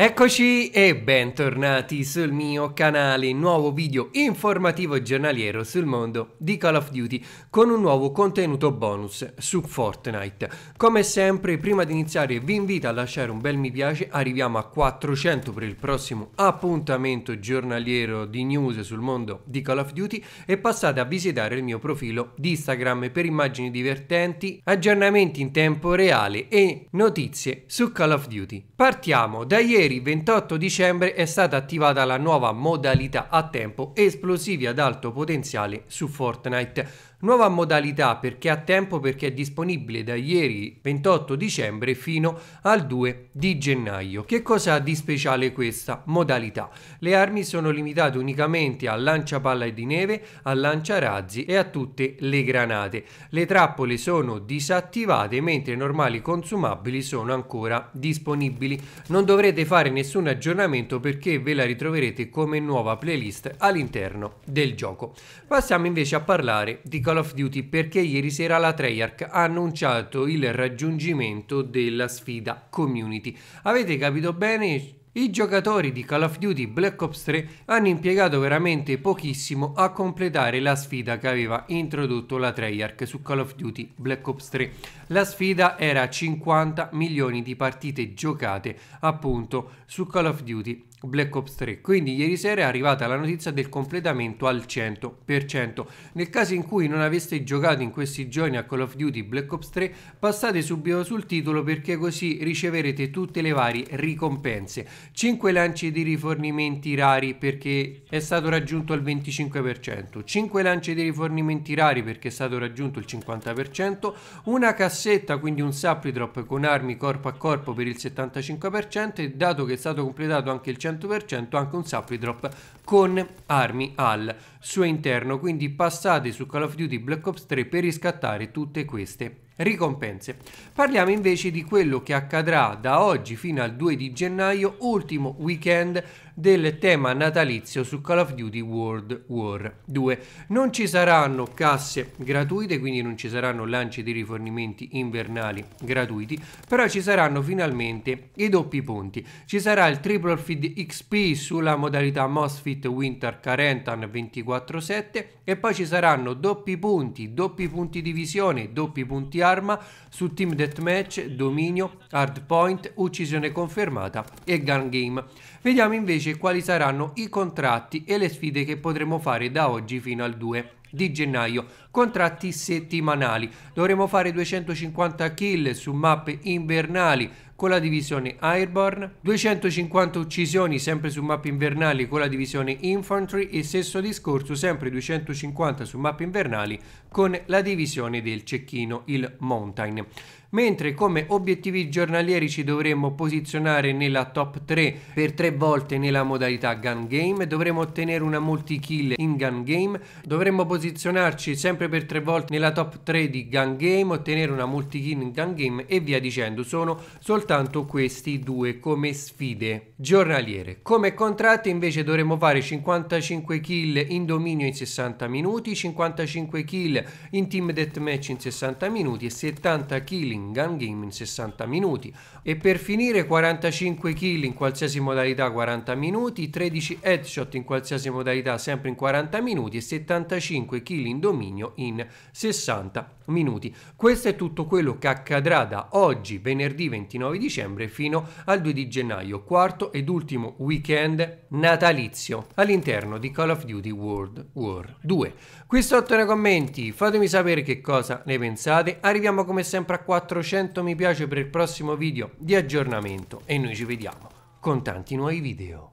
Eccoci e bentornati sul mio canale, nuovo video informativo giornaliero sul mondo di Call of Duty con un nuovo contenuto bonus su Fortnite. Come sempre prima di iniziare vi invito a lasciare un bel mi piace, arriviamo a 400 per il prossimo appuntamento giornaliero di news sul mondo di Call of Duty e passate a visitare il mio profilo di Instagram per immagini divertenti, aggiornamenti in tempo reale e notizie su Call of Duty. Partiamo da ieri ieri 28 dicembre è stata attivata la nuova modalità a tempo esplosivi ad alto potenziale su Fortnite. Nuova modalità perché a tempo perché è disponibile da ieri 28 dicembre fino al 2 di gennaio. Che cosa ha di speciale questa modalità? Le armi sono limitate unicamente al lanciapalla di neve, al lanciarazzi e a tutte le granate. Le trappole sono disattivate mentre i normali consumabili sono ancora disponibili. Non dovrete fare fare nessun aggiornamento perché ve la ritroverete come nuova playlist all'interno del gioco. Passiamo invece a parlare di Call of Duty perché ieri sera la Treyarch ha annunciato il raggiungimento della sfida community. Avete capito bene? I giocatori di Call of Duty Black Ops 3 hanno impiegato veramente pochissimo a completare la sfida che aveva introdotto la Treyarch su Call of Duty Black Ops 3. La sfida era 50 milioni di partite giocate appunto su Call of Duty Black Ops 3. Quindi ieri sera è arrivata la notizia del completamento al 100%. Nel caso in cui non aveste giocato in questi giorni a Call of Duty Black Ops 3, passate subito sul titolo perché così riceverete tutte le varie ricompense. 5 lanci di rifornimenti rari perché è stato raggiunto il 25%, 5 lanci di rifornimenti rari perché è stato raggiunto il 50%, una cassetta, quindi un supply drop con armi corpo a corpo per il 75% e dato che è stato completato anche il 100% 100% anche un supply drop con armi al suo interno quindi passate su Call of Duty Black Ops 3 per riscattare tutte queste ricompense. Parliamo invece di quello che accadrà da oggi fino al 2 di gennaio, ultimo weekend del tema natalizio su Call of Duty World War 2. Non ci saranno casse gratuite, quindi non ci saranno lanci di rifornimenti invernali gratuiti, però ci saranno finalmente i doppi punti. Ci sarà il Triple Feed XP sulla modalità MOSFIT Winter Carentan 24-7 e poi ci saranno doppi punti, doppi punti di visione, doppi punti Karma su Team Deathmatch, Dominio, Hardpoint, Uccisione Confermata e Gun Game. Vediamo invece quali saranno i contratti e le sfide che potremo fare da oggi fino al 2 di gennaio. Contratti settimanali. Dovremo fare 250 kill su mappe invernali con la divisione Airborne, 250 uccisioni sempre su mappe invernali con la divisione Infantry e stesso discorso sempre 250 su mappe invernali con la divisione del cecchino, il Mountain. Mentre come obiettivi giornalieri ci dovremmo posizionare nella top 3 per tre volte nella modalità gun game, dovremmo ottenere una multi kill in gun game, dovremmo posizionare posizionarci sempre per tre volte nella top 3 di Gun Game, ottenere una multi-kill in Gun Game e via dicendo. Sono soltanto questi due come sfide giornaliere. Come contratti invece dovremo fare 55 kill in dominio in 60 minuti, 55 kill in team deathmatch in 60 minuti e 70 kill in Gun Game in 60 minuti. E per finire 45 kill in qualsiasi modalità 40 minuti, 13 headshot in qualsiasi modalità sempre in 40 minuti e 75 5 kg in dominio in 60 minuti. Questo è tutto quello che accadrà da oggi, venerdì 29 dicembre, fino al 2 di gennaio, quarto ed ultimo weekend natalizio all'interno di Call of Duty World War 2. Qui sotto nei commenti fatemi sapere che cosa ne pensate. Arriviamo come sempre a 400 mi piace per il prossimo video di aggiornamento e noi ci vediamo con tanti nuovi video.